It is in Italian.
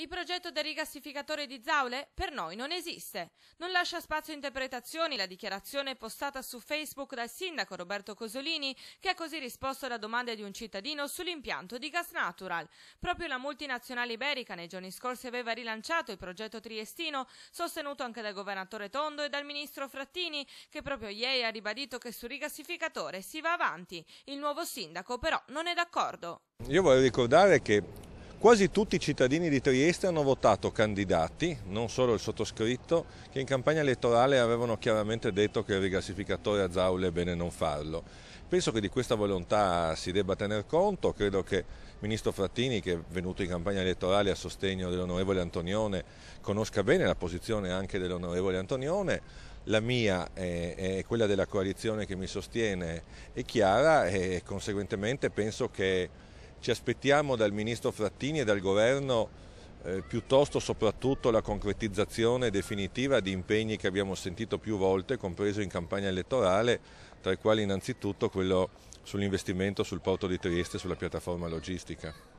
Il progetto del rigassificatore di Zaule per noi non esiste. Non lascia spazio a interpretazioni la dichiarazione postata su Facebook dal sindaco Roberto Cosolini, che ha così risposto alla domanda di un cittadino sull'impianto di gas natural. Proprio la multinazionale iberica nei giorni scorsi aveva rilanciato il progetto triestino, sostenuto anche dal governatore Tondo e dal ministro Frattini, che proprio ieri ha ribadito che sul rigassificatore si va avanti. Il nuovo sindaco però non è d'accordo. Io voglio ricordare che Quasi tutti i cittadini di Trieste hanno votato candidati, non solo il sottoscritto, che in campagna elettorale avevano chiaramente detto che il rigassificatore a Zaule è bene non farlo. Penso che di questa volontà si debba tener conto, credo che il ministro Frattini, che è venuto in campagna elettorale a sostegno dell'onorevole Antonione, conosca bene la posizione anche dell'onorevole Antonione. La mia e quella della coalizione che mi sostiene è chiara e conseguentemente penso che ci aspettiamo dal Ministro Frattini e dal Governo eh, piuttosto soprattutto la concretizzazione definitiva di impegni che abbiamo sentito più volte, compreso in campagna elettorale, tra i quali innanzitutto quello sull'investimento sul porto di Trieste e sulla piattaforma logistica.